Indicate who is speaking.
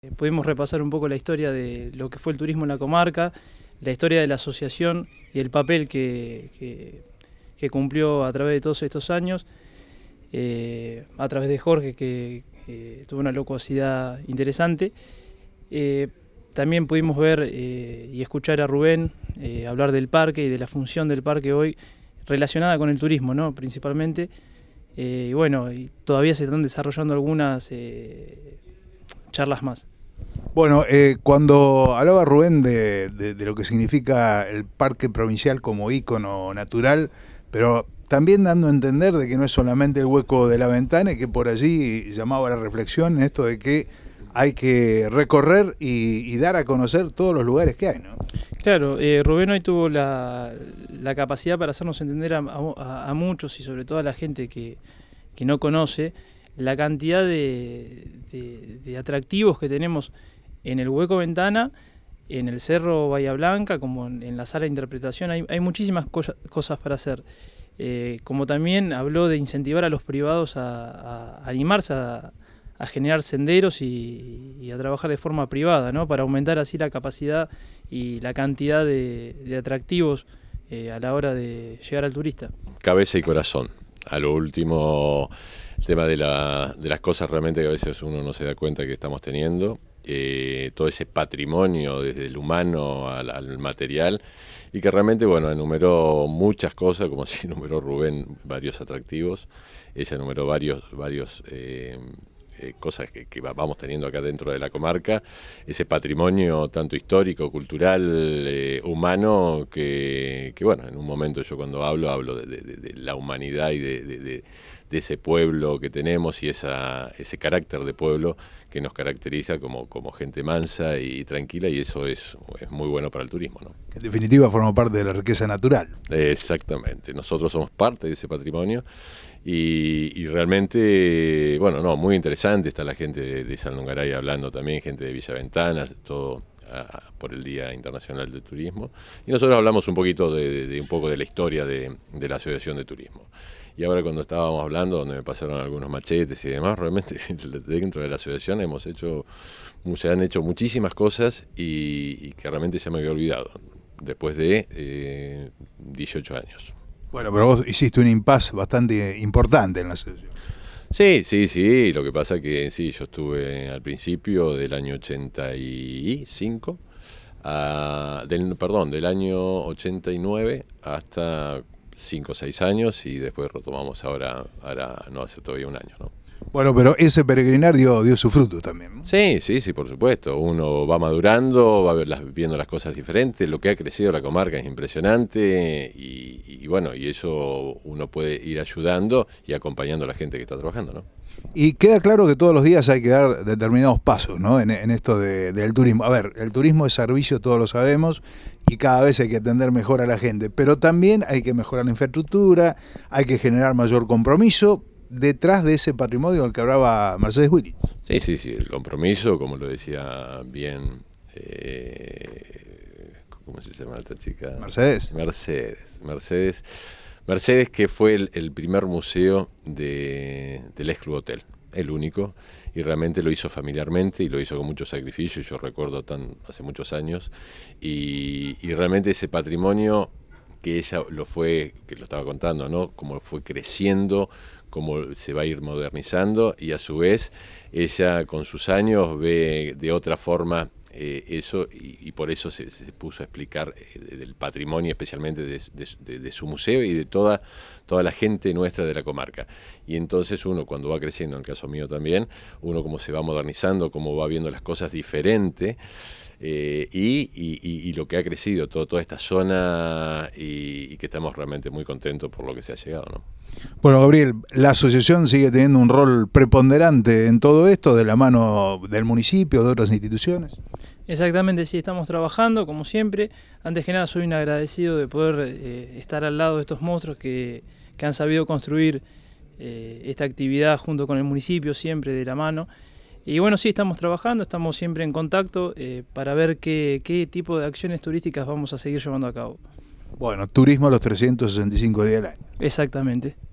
Speaker 1: Eh, pudimos repasar un poco la historia de lo que fue el turismo en la comarca, la historia de la asociación y el papel que, cumplió a través de todos estos años, eh, a través de Jorge que tuvo una locuacidad interesante. Eh, también pudimos ver y escuchar a Rubén hablar del parque y de la función del parque hoy relacionada con el turismo, principalmente. y bueno, todavía se están desarrollando algunas charlas más.
Speaker 2: Bueno, eh, cuando hablaba Rubén de, lo que significa el parque provincial como ícono natural, pero también dando a entender de que no es solamente el hueco de la ventana, y que por allí llamaba la reflexión en esto de que hay que recorrer y, dar a conocer todos los lugares que hay, ¿no?
Speaker 1: Claro, eh, Rubén hoy tuvo la, capacidad para hacernos entender a, muchos y sobre todo a la gente que no conoce, la cantidad de, atractivos que tenemos en el Hueco Ventana, en el Cerro Bahía Blanca, como en, la sala de interpretación, hay, muchísimas cosas para hacer. Eh, como también habló de incentivar a los privados a, animarse a, generar senderos y, a trabajar de forma privada, ¿no? para aumentar así la capacidad y la cantidad de, atractivos eh, a la hora de llegar al turista.
Speaker 3: Cabeza y corazón a lo último, el tema de, la, de las cosas realmente que a veces uno no se da cuenta que estamos teniendo. Eh, todo ese patrimonio desde el humano al, material y que realmente, bueno, enumeró muchas cosas, como si enumeró Rubén varios atractivos, ella enumeró varios, varios eh, eh, cosas que, vamos teniendo acá dentro de la comarca, ese patrimonio tanto histórico, cultural, eh, humano, que, bueno, en un momento yo cuando hablo hablo de la humanidad y de de ese pueblo que tenemos y esa, ese carácter de pueblo que nos caracteriza como, como gente mansa y, tranquila y eso es, es, muy bueno para el turismo. ¿no?
Speaker 2: En definitiva, forma parte de la riqueza natural.
Speaker 3: Exactamente, nosotros somos parte de ese patrimonio y, realmente, bueno, no, muy interesante está la gente de, San Lungaray hablando también, gente de Villa Ventana, todo por el Día Internacional del Turismo. Y nosotros hablamos un poquito de, un poco de la historia de, de, la Asociación de Turismo. Y ahora cuando estábamos hablando, donde me pasaron algunos machetes y demás, realmente dentro de la asociación hemos hecho, se han hecho muchísimas cosas y, que realmente ya me había olvidado, después de 18 eh, años. Bueno, pero vos
Speaker 2: hiciste un impasse bastante importante en la
Speaker 3: asociación. Sí, sí, sí, lo que pasa que sí, yo estuve al principio del año 85, ah, del, perdón, del año 89 hasta cinco o seis años y después retomamos ahora, ahora no hace todavía un año, ¿no?
Speaker 2: Bueno, pero ese peregrinar dio, dio su fruto también.
Speaker 3: Sí, sí, sí, por supuesto. Uno va madurando, va viendo las cosas diferentes. Lo que ha crecido la comarca es impresionante y, bueno, y eso uno puede ir ayudando y acompañando a la gente que está trabajando, ¿no?
Speaker 2: Y queda claro que todos los días hay que dar determinados pasos, ¿no? En, esto del turismo. A ver, el turismo es servicio, todos lo sabemos, y cada vez hay que atender mejor a la gente, pero también hay que mejorar la infraestructura, hay que generar mayor compromiso detrás de ese patrimonio al que hablaba
Speaker 3: Mercedes Willis. Sí, sí, sí, el compromiso, como lo decía bien... Eh, ¿cómo se llama esta chica? Mercedes. Mercedes, Mercedes. Mercedes que fue el, primer museo del ex Hotel, el único, y realmente lo hizo familiarmente y lo hizo con mucho sacrificio, yo recuerdo tan hace muchos años, y, realmente ese patrimonio que ella lo fue, que lo estaba contando, ¿no? como fue creciendo, cómo se va a ir modernizando y a su vez ella con sus años ve de otra forma eh, eso y, por eso se, puso a explicar eh, del patrimonio, especialmente de, su museo y de toda, toda la gente nuestra de la comarca. Y entonces uno cuando va creciendo, en el caso mío también, uno como se va modernizando, como va viendo las cosas diferentes, eh, y, lo que ha crecido toda esta zona y, que estamos realmente muy contentos por lo que se ha llegado. ¿no?
Speaker 2: Bueno, Gabriel, la asociación sigue teniendo un rol preponderante en todo esto, de la mano del municipio, de otras instituciones.
Speaker 1: Exactamente, sí, estamos trabajando como siempre. Antes que nada, soy un agradecido de poder eh, estar al lado de estos monstruos que, han sabido construir eh, esta actividad junto con el municipio, siempre de la mano. Y bueno, sí, estamos trabajando, estamos siempre en contacto eh, para ver qué, qué tipo de acciones turísticas vamos a seguir llevando a cabo.
Speaker 2: Bueno, turismo a los 365 días del año.
Speaker 1: Exactamente.